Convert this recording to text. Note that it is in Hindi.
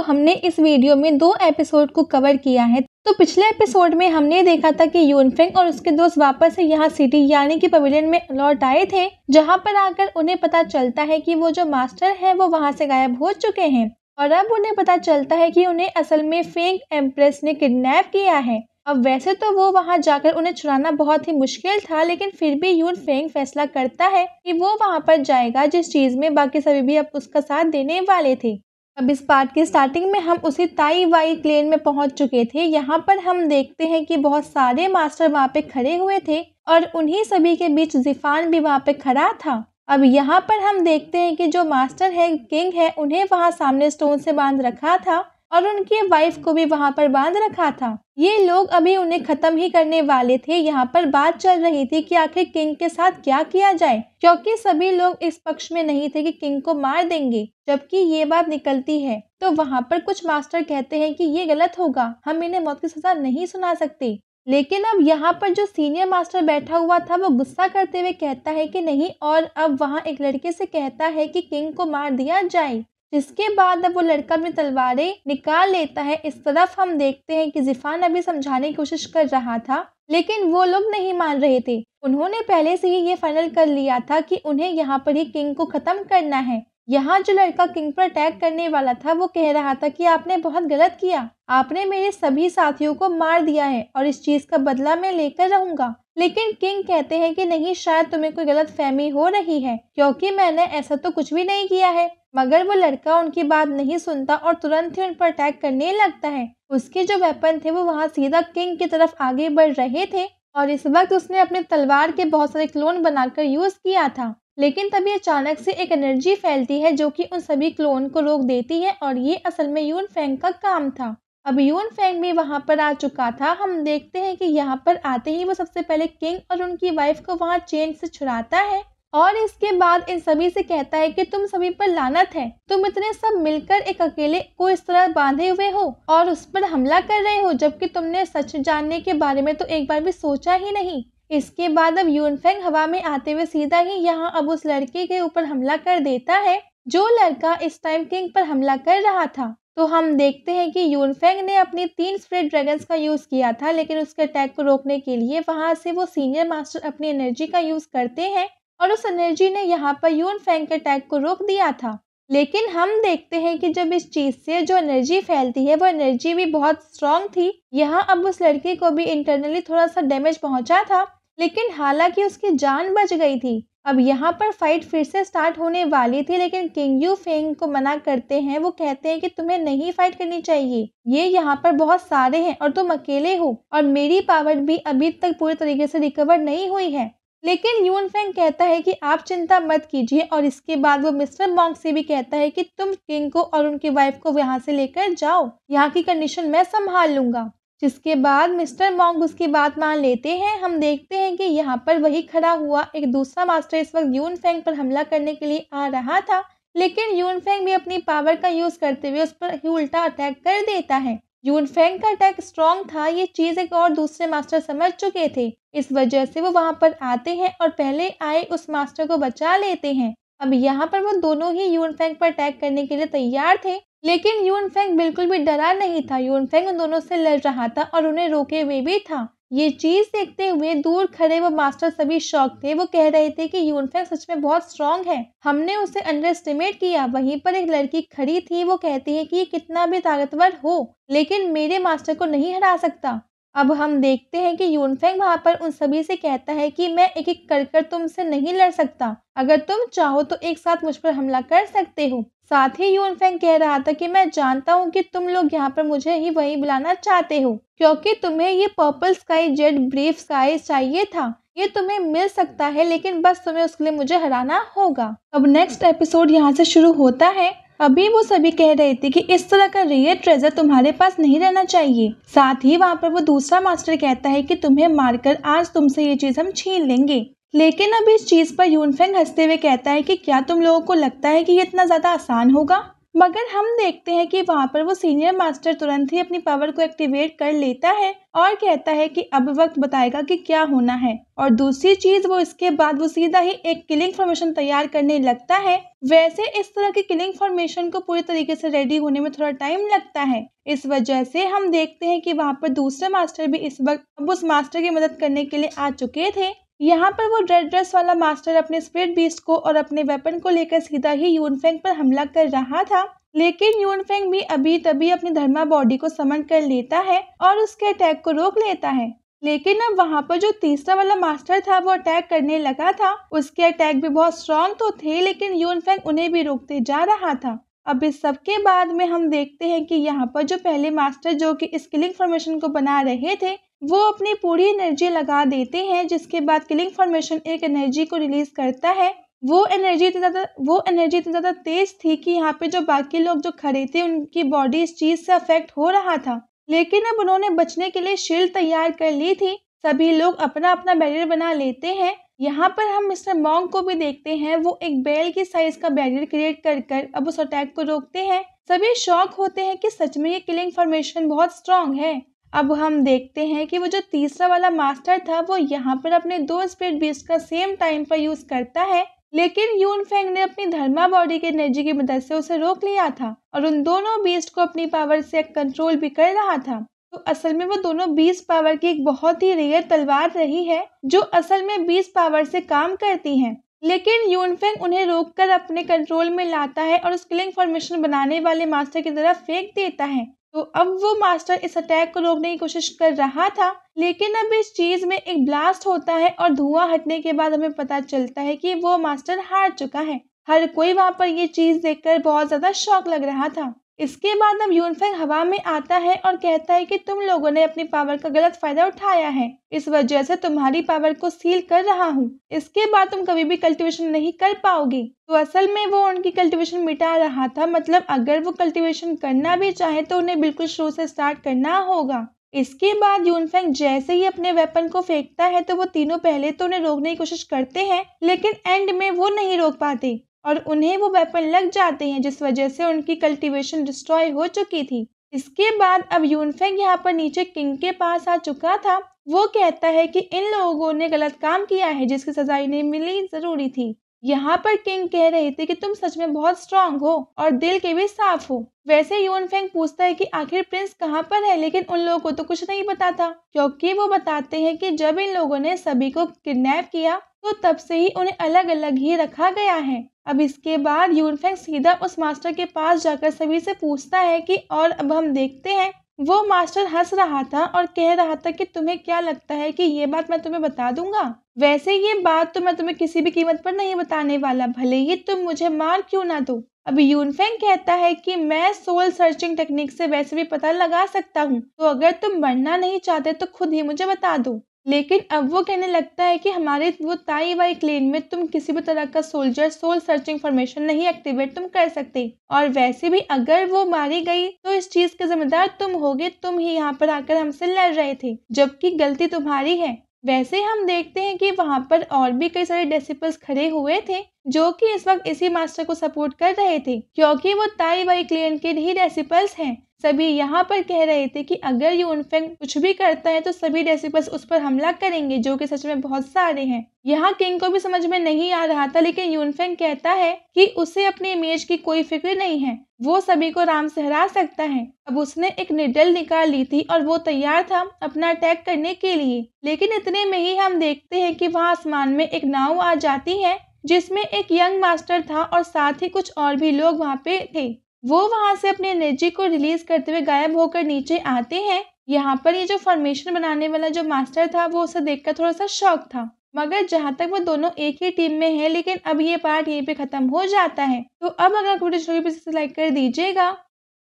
तो हमने इस वीडियो में दो एपिसोड को कवर किया है तो पिछले एपिसोड में हमने देखा था कि यूनफेंग और उसके दोस्त वापस से यहाँ सिटी यानी कि पवेलियन में लौट आए थे जहाँ पर आकर उन्हें पता चलता है कि वो जो मास्टर है वो वहाँ से गायब हो चुके हैं और अब उन्हें पता चलता है कि उन्हें असल में फेंग एम्प्रेस ने किडनैप किया है अब वैसे तो वो वहाँ जाकर उन्हें छुड़ाना बहुत ही मुश्किल था लेकिन फिर भी यून फेंग फैसला करता है कि वो वहाँ पर जाएगा जिस चीज में बाकी सभी भी अब उसका साथ देने वाले थे अब इस पार्ट के स्टार्टिंग में हम उसी ताई वाई क्लेन में पहुंच चुके थे यहाँ पर हम देखते हैं कि बहुत सारे मास्टर वहाँ पे खड़े हुए थे और उन्हीं सभी के बीच जिफान भी वहाँ पे खड़ा था अब यहाँ पर हम देखते हैं कि जो मास्टर है किंग है उन्हें वहाँ सामने स्टोन से बांध रखा था और उनकी वाइफ को भी वहाँ पर बांध रखा था ये लोग अभी उन्हें खत्म ही करने वाले थे यहाँ पर बात चल रही थी कि आखिर किंग के साथ क्या किया जाए क्योंकि सभी लोग इस पक्ष में नहीं थे कि किंग को मार देंगे जबकि ये बात निकलती है तो वहाँ पर कुछ मास्टर कहते हैं कि ये गलत होगा हम इन्हें मौत की सजा नहीं सुना सकते लेकिन अब यहाँ पर जो सीनियर मास्टर बैठा हुआ था वो गुस्सा करते हुए कहता है कि नहीं और अब वहाँ एक लड़के से कहता है कि किंग को मार दिया जाए जिसके बाद अब वो लड़का अपनी तलवारें निकाल लेता है इस तरफ हम देखते हैं कि जिफान अभी समझाने की कोशिश कर रहा था लेकिन वो लोग नहीं मान रहे थे उन्होंने पहले से ही ये फाइनल कर लिया था कि उन्हें यहाँ पर ही किंग को खत्म करना है यहाँ जो लड़का किंग पर अटैक करने वाला था वो कह रहा था कि आपने बहुत गलत किया आपने मेरे सभी साथियों को मार दिया है और इस चीज का बदला मैं लेकर रहूंगा लेकिन किंग कहते हैं कि नहीं शायद तुम्हें कोई गलत फहमी हो रही है क्योंकि मैंने ऐसा तो कुछ भी नहीं किया है मगर वो लड़का उनकी बात नहीं सुनता और तुरंत ही उन पर अटैक करने लगता है उसके जो वेपन थे वो वहाँ सीधा किंग की तरफ आगे बढ़ रहे थे और इस वक्त उसने अपने तलवार के बहुत सारे क्लोन बनाकर यूज किया था लेकिन तभी अचानक से एक एनर्जी फैलती है जो कि उन सभी क्लोन को रोक देती है और ये असल में यून फेंग का काम था अब यून फेंग भी वहाँ पर आ चुका था हम देखते हैं कि यहाँ पर आते ही वो सबसे पहले किंग और उनकी वाइफ को वहाँ चेन से छुड़ाता है और इसके बाद इन सभी से कहता है कि तुम सभी पर लानत है तुम इतने सब मिलकर एक अकेले को इस तरह बांधे हुए हो और उस पर हमला कर रहे हो जबकि तुमने सच जानने के बारे में तो एक बार भी सोचा ही नहीं इसके बाद अब यून फेंग हवा में आते हुए सीधा ही यहाँ अब उस लड़के के ऊपर हमला कर देता है जो लड़का इस टाइम किंग पर हमला कर रहा था तो हम देखते हैं कि यूनफेंग ने अपनी तीन स्प्रेड ड्रैगन्स का यूज़ किया था लेकिन उसके अटैक को रोकने के लिए वहाँ से वो सीनियर मास्टर अपनी एनर्जी का यूज़ करते हैं और उस एनर्जी ने यहाँ पर यूनफेंग के अटैक को रोक दिया था लेकिन हम देखते हैं कि जब इस चीज़ से जो एनर्जी फैलती है वो एनर्जी भी बहुत स्ट्रांग थी यहाँ अब उस लड़के को भी इंटरनली थोड़ा सा डैमेज पहुँचा था लेकिन हालांकि उसकी जान बच गई थी अब यहाँ पर फाइट फिर से स्टार्ट होने वाली थी लेकिन किंग यू फेंग को मना करते हैं वो कहते हैं कि तुम्हें नहीं फाइट करनी चाहिए ये यहाँ पर बहुत सारे हैं और तुम अकेले हो और मेरी पावर भी अभी तक पूरे तरीके से रिकवर नहीं हुई है लेकिन यून फेंग कहता है कि आप चिंता मत कीजिए और इसके बाद वो मिस्टर मॉन्ग से भी कहता है कि तुम किंग को और उनकी वाइफ को यहाँ से लेकर जाओ यहाँ की कंडीशन मैं संभाल लूंगा जिसके बाद मिस्टर मॉन्ग उसकी बात मान लेते हैं हम देखते हैं कि यहाँ पर वही खड़ा हुआ एक दूसरा मास्टर इस वक्त यून फेंग पर हमला करने के लिए आ रहा था लेकिन यून फेंग भी अपनी पावर का यूज़ करते हुए उस पर ही उल्टा अटैक कर देता है यून फेंग का अटैक स्ट्रॉन्ग था ये चीज़ एक और दूसरे मास्टर समझ चुके थे इस वजह से वो वहाँ पर आते हैं और पहले आए उस मास्टर को बचा लेते हैं अब यहाँ पर वो दोनों ही यून फेंग पर अटैक करने के लिए तैयार थे लेकिन यून फेंग बिल्कुल भी डरा नहीं था यून फेंग उन दोनों से लड़ रहा था और उन्हें रोके हुए भी था ये चीज देखते हुए दूर खड़े वो मास्टर सभी शौक थे वो कह रहे थे कि फेंग सच में बहुत स्ट्रांग है हमने उसे अंडर एस्टिमेट किया वहीं पर एक लड़की खड़ी थी वो कहती है कि ये कितना भी ताकतवर हो लेकिन मेरे मास्टर को नहीं हरा सकता अब हम देखते हैं कि यूनफेंग वहाँ पर उन सभी से कहता है कि मैं एक एक कर कर तुमसे नहीं लड़ सकता अगर तुम चाहो तो एक साथ मुझ पर हमला कर सकते हो साथ ही यूनफेंग कह रहा था कि मैं जानता हूँ कि तुम लोग यहाँ पर मुझे ही वही बुलाना चाहते हो क्योंकि तुम्हें ये पर्पल स्काई जेड ब्रीफ स्काई चाहिए था ये तुम्हें मिल सकता है लेकिन बस तुम्हें उसके लिए मुझे हराना होगा अब नेक्स्ट एपिसोड यहाँ से शुरू होता है अभी वो सभी कह रहे थे कि इस तरह का रेयर ट्रेजर तुम्हारे पास नहीं रहना चाहिए साथ ही वहाँ पर वो दूसरा मास्टर कहता है कि तुम्हें मारकर आज तुमसे ये चीज़ हम छीन लेंगे लेकिन अब इस चीज़ पर यूनफेंग हंसते हुए कहता है कि क्या तुम लोगों को लगता है कि ये इतना ज़्यादा आसान होगा मगर हम देखते हैं कि वहाँ पर वो सीनियर मास्टर तुरंत ही अपनी पावर को एक्टिवेट कर लेता है और कहता है कि अब वक्त बताएगा कि क्या होना है और दूसरी चीज वो इसके बाद वो सीधा ही एक किलिंग फॉर्मेशन तैयार करने लगता है वैसे इस तरह की किलिंग फॉर्मेशन को पूरी तरीके से रेडी होने में थोड़ा टाइम लगता है इस वजह से हम देखते हैं कि वहाँ पर दूसरे मास्टर भी इस वक्त अब उस मास्टर की मदद करने के लिए आ चुके थे यहाँ पर वो रेड ड्रेस वाला मास्टर अपने स्प्रिट बीस्ट को और अपने वेपन को लेकर सीधा ही यूनफेंग पर हमला कर रहा था लेकिन यूनफेंग भी अभी तभी अपनी धर्मा बॉडी को समन कर लेता है और उसके अटैक को रोक लेता है लेकिन अब वहाँ पर जो तीसरा वाला मास्टर था वो अटैक करने लगा था उसके अटैक भी बहुत स्ट्रॉन्ग तो थे लेकिन यूनफेंग उन्हें भी रोकते जा रहा था अब इस सब के बाद में हम देखते हैं कि यहाँ पर जो पहले मास्टर जो कि इस किलिंग फॉर्मेशन को बना रहे थे वो अपनी पूरी एनर्जी लगा देते हैं जिसके बाद किलिंग फॉर्मेशन एक एनर्जी को रिलीज़ करता है वो एनर्जी इतनी ज़्यादा वो एनर्जी इतनी ज़्यादा तेज़ थी कि यहाँ पे जो बाकी लोग जो खड़े थे उनकी बॉडी इस चीज़ से अफेक्ट हो रहा था लेकिन अब उन्होंने बचने के लिए शील्ड तैयार कर ली थी सभी लोग अपना अपना बैरियर बना लेते हैं यहाँ पर हम मिस्टर मॉन्ग को भी देखते हैं वो एक बेल की साइज का बैरियर क्रिएट कर कर अब उस अटैक को रोकते हैं सभी शौक होते हैं कि सच में ये किलिंग फॉर्मेशन बहुत स्ट्रांग है अब हम देखते हैं कि वो जो तीसरा वाला मास्टर था वो यहाँ पर अपने दो स्प्लिट बीस्ट का सेम टाइम पर यूज करता है लेकिन यून फेंग ने अपनी धर्मा बॉडी की एनर्जी की मदद से उसे रोक लिया था और उन दोनों बीस्ट को अपनी पावर से कंट्रोल भी कर रहा था तो असल में वो दोनों बीस पावर की एक बहुत ही रेयर तलवार रही है जो असल में बीस पावर से काम करती है लेकिन यूनफेंग उन्हें रोककर अपने कंट्रोल में लाता है और उस किलिंग फॉर्मेशन बनाने वाले मास्टर की तरफ फेंक देता है तो अब वो मास्टर इस अटैक को रोकने की कोशिश कर रहा था लेकिन अब इस चीज में एक ब्लास्ट होता है और धुआं हटने के बाद हमें पता चलता है कि वो मास्टर हार चुका है हर कोई वहाँ पर ये चीज देखकर बहुत ज्यादा शौक लग रहा था इसके बाद अब यूनफेंग हवा में आता है और कहता है कि तुम लोगों ने अपनी पावर का गलत फायदा उठाया है इस वजह से तुम्हारी पावर को सील कर रहा हूँ इसके बाद तुम कभी भी कल्टीवेशन नहीं कर पाओगी तो असल में वो उनकी कल्टीवेशन मिटा रहा था मतलब अगर वो कल्टीवेशन करना भी चाहे तो उन्हें बिल्कुल शुरू से स्टार्ट करना होगा इसके बाद यूनफेंग जैसे ही अपने वेपन को फेंकता है तो वो तीनों पहले तो उन्हें रोकने की कोशिश करते हैं लेकिन एंड में वो नहीं रोक पाते और उन्हें वो वेपन लग जाते हैं जिस वजह से उनकी कल्टीवेशन डिस्ट्रॉय हो चुकी थी इसके बाद अब यूनफेंग यहाँ पर नीचे किंग के पास आ चुका था वो कहता है कि इन लोगों ने गलत काम किया है जिसकी सजा इन्हें मिली जरूरी थी यहाँ पर किंग कह रहे थे कि तुम सच में बहुत स्ट्रांग हो और दिल के भी साफ हो वैसे यून फेंग पूछता है कि आखिर प्रिंस कहाँ पर है लेकिन उन लोगों को तो कुछ नहीं पता था क्योंकि वो बताते हैं कि जब इन लोगों ने सभी को किडनैप किया तो तब से ही उन्हें अलग अलग ही रखा गया है अब इसके बाद यूनफेंग सीधा उस मास्टर के पास जाकर सभी से पूछता है कि और अब हम देखते हैं वो मास्टर हंस रहा था और कह रहा था कि तुम्हें क्या लगता है कि ये बात मैं तुम्हें बता दूंगा वैसे ये बात तो मैं तुम्हें किसी भी कीमत पर नहीं बताने वाला भले ही तुम मुझे मार क्यों ना दो अब यूनफेंग कहता है कि मैं सोल सर्चिंग टेक्निक से वैसे भी पता लगा सकता हूँ तो अगर तुम मरना नहीं चाहते तो खुद ही मुझे बता दो लेकिन अब वो कहने लगता है कि हमारे वो ताई वाई क्लेन में तुम किसी भी तरह का सोल्जर सोल सर्चिंग फॉर्मेशन नहीं एक्टिवेट तुम कर सकते और वैसे भी अगर वो मारी गई तो इस चीज के जिम्मेदार तुम होगे तुम ही यहाँ पर आकर हमसे लड़ रहे थे जबकि गलती तुम्हारी है वैसे हम देखते हैं कि वहाँ पर और भी कई सारे डेसिपल्स खड़े हुए थे जो कि इस वक्त इसी मास्टर को सपोर्ट कर रहे थे क्योंकि वो ताई वाई क्लेन के ही डेसिपल्स हैं सभी यहाँ पर कह रहे थे कि अगर ये कुछ भी करता है तो सभी डेसिपल्स उस पर हमला करेंगे जो कि सच में बहुत सारे हैं यहाँ किंग को भी समझ में नहीं आ रहा था लेकिन यूनफेंग कहता है कि उसे अपनी इमेज की कोई फिक्र नहीं है वो सभी को राम से हरा सकता है अब उसने एक निडल निकाल ली थी और वो तैयार था अपना अटैक करने के लिए लेकिन इतने में ही हम देखते है की वहाँ आसमान में एक नाव आ जाती है जिसमें एक यंग मास्टर था और साथ ही कुछ और भी लोग वहाँ पे थे वो वहाँ से अपनी एनर्जी को रिलीज करते हुए गायब होकर नीचे आते हैं यहाँ पर ये जो फॉर्मेशन बनाने वाला जो मास्टर था वो उसे देखकर थोड़ा सा शौक था मगर जहाँ तक वो दोनों एक ही टीम में है लेकिन अब ये पार्ट यहीं पे खत्म हो जाता है तो अब अगर वीडियो लाइक कर दीजिएगा